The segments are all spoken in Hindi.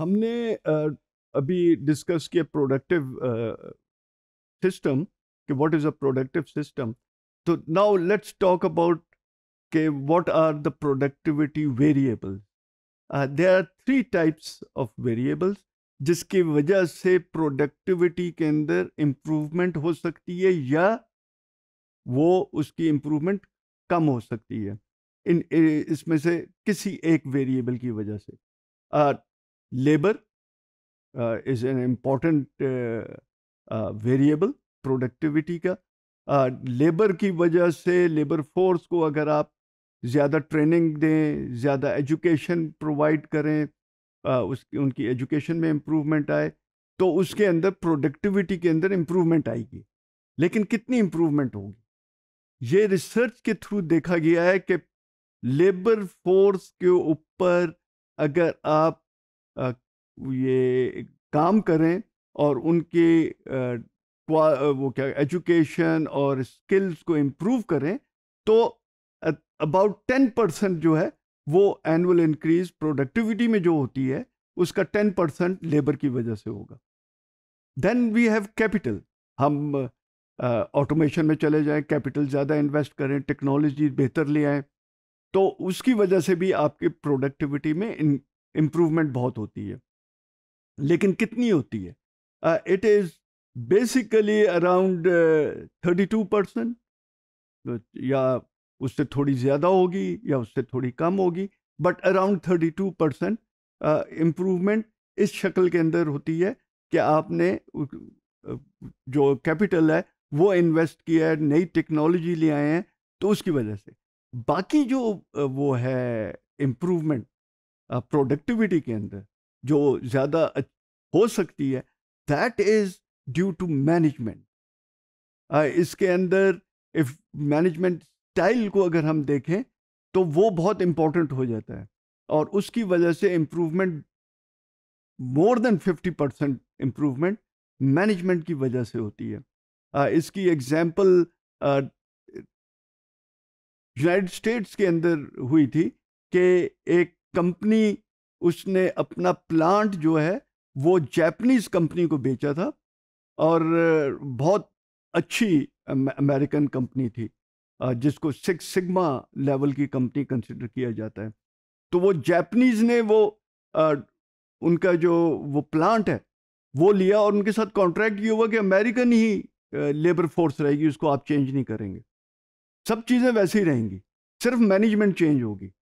हमने अभी डिस्कस किया प्रोडक्टिव सिस्टम कि व्हाट इज़ तो अ प्रोडक्टिव सिस्टम तो नाउ लेट्स टॉक अबाउट के what are the productivity variables there are three types of variables जिसकी वजह से प्रोडक्टिविटी के अंदर इम्प्रूवमेंट हो सकती है या वो उसकी इम्प्रूवमेंट कम हो सकती है इन इसमें से किसी एक वेरिएबल की वजह से labour is an important variable productivity का लेबर uh, की वजह से लेबर फोर्स को अगर आप ज़्यादा ट्रेनिंग दें ज़्यादा एजुकेशन प्रोवाइड करें आ, uh, उस उनकी एजुकेशन में इम्प्रूवमेंट आए तो उसके अंदर प्रोडक्टिविटी के अंदर इम्प्रूवमेंट आएगी लेकिन कितनी इम्प्रूवमेंट होगी ये रिसर्च के थ्रू देखा गया है कि लेबर फोर्स के ऊपर अगर आप ये काम करें और उनके वो क्या एजुकेशन और स्किल्स को इम्प्रूव करें तो अबाउट टेन परसेंट जो है वो एनुअल इंक्रीज प्रोडक्टिविटी में जो होती है उसका टेन परसेंट लेबर की वजह से होगा देन वी हैव कैपिटल हम ऑटोमेशन में चले जाएं कैपिटल ज़्यादा इन्वेस्ट करें टेक्नोलॉजी बेहतर ले आएँ तो उसकी वजह से भी आपकी प्रोडक्टिविटी में इन, इम्प्रूवमेंट बहुत होती है लेकिन कितनी होती है it is basically around thirty two percent या उससे थोड़ी ज़्यादा होगी या उससे थोड़ी कम होगी but around thirty two percent improvement इस शक्ल के अंदर होती है कि आपने जो कैपिटल है वो इन्वेस्ट किया है नई टेक्नोलॉजी ले आए हैं तो उसकी वजह से बाकी जो वो है इम्प्रूवमेंट प्रोडक्टिविटी के अंदर जो ज़्यादा हो सकती है that is due to management इसके अंदर इफ मैनेजमेंट स्टाइल को अगर हम देखें तो वो बहुत इम्पोर्टेंट हो जाता है और उसकी वजह से improvement more than fifty percent improvement management की वजह से होती है आ, इसकी एग्जाम्पल यूनाइटेड स्टेट्स के अंदर हुई थी कि एक कंपनी उसने अपना प्लांट जो है वो जैपनीज कंपनी को बेचा था और बहुत अच्छी अमेरिकन कंपनी थी जिसको सिक्स सिग्मा लेवल की कंपनी कंसिडर किया जाता है तो वो जैपनीज ने वो उनका जो वो प्लांट है वो लिया और उनके साथ कॉन्ट्रैक्ट ये हुआ कि अमेरिकन ही लेबर फोर्स रहेगी उसको आप चेंज नहीं करेंगे सब चीज़ें वैसे ही रहेंगी सिर्फ मैनेजमेंट चेंज होगी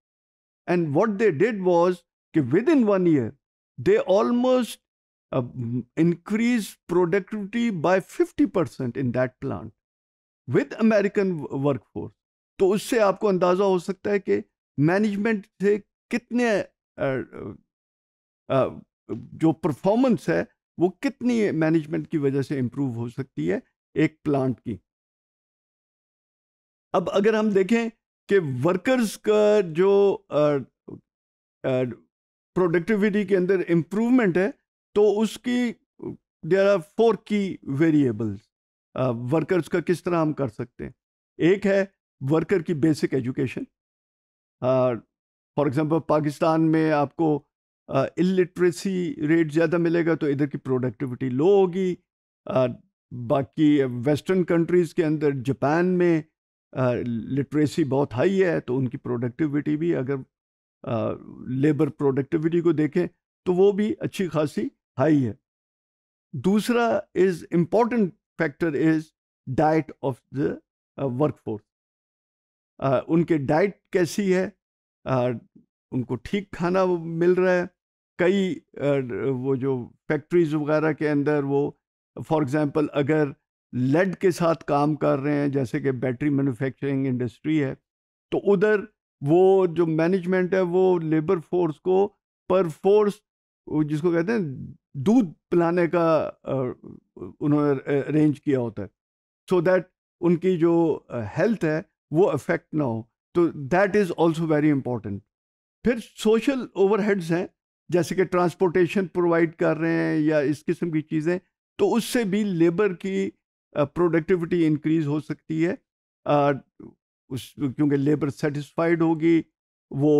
And what they did was within one year, they almost uh, increased productivity by 50% in that plant with American workforce. तो उससे आपको अंदाज़ा हो सकता है कि मैनेजमेंट से कितने uh, uh, जो परफॉर्मेंस है वो कितनी मैनेजमेंट की वजह से इम्प्रूव हो सकती है एक प्लांट की अब अगर हम देखें कि वर्कर्स का जो प्रोडक्टिविटी के अंदर इम्प्रूवमेंट है तो उसकी there are four key variables workers का किस तरह हम कर सकते हैं एक है वर्कर की basic education for example Pakistan में आपको इलिटरेसी रेट ज़्यादा मिलेगा तो इधर की प्रोडक्टिविटी लो होगी बाकी वेस्टर्न कंट्रीज़ के अंदर जापान में लिटरेसी uh, बहुत हाई है तो उनकी प्रोडक्टिविटी भी अगर लेबर uh, प्रोडक्टिविटी को देखें तो वो भी अच्छी खासी हाई है दूसरा is important factor is diet of the workforce उनके डाइट कैसी है uh, उनको ठीक खाना मिल रहा है कई वो जो फैक्ट्रीज वगैरह के अंदर वो फॉर एग्ज़ाम्पल अगर लेड के साथ काम कर रहे हैं जैसे कि बैटरी मैन्युफैक्चरिंग इंडस्ट्री है तो उधर वो जो मैनेजमेंट है वो लेबर फोर्स को पर फोर्स जिसको कहते हैं दूध पिलाने का उन्होंने अरेंज किया होता है सो so दैट उनकी जो हेल्थ है वो अफेक्ट ना हो तो that is also very important फिर सोशल ओवरहेड्स हैं जैसे कि ट्रांसपोर्टेशन प्रोवाइड कर रहे हैं या इस किस्म की चीज़ें तो उससे भी लेबर की प्रोडक्टिविटी इंक्रीज हो सकती है उस क्योंकि लेबर सेटिस्फाइड होगी वो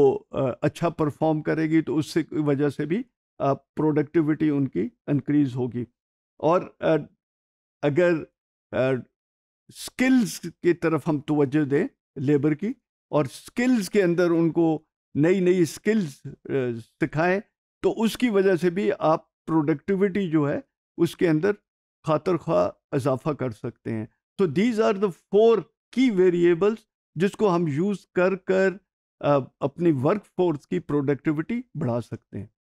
अच्छा परफॉर्म करेगी तो उससे वजह से भी प्रोडक्टिविटी उनकी इंक्रीज होगी और अगर स्किल्स की तरफ हम तोज्जो दें लेबर की और स्किल्स के अंदर उनको नई नई स्किल्स सिखाएं तो उसकी वजह से भी आप प्रोडक्टिविटी जो है उसके अंदर खातर खा इजाफा कर सकते हैं तो these are the four key variables जिसको हम यूज़ कर कर अपनी वर्क फोर्स की प्रोडक्टिविटी बढ़ा सकते हैं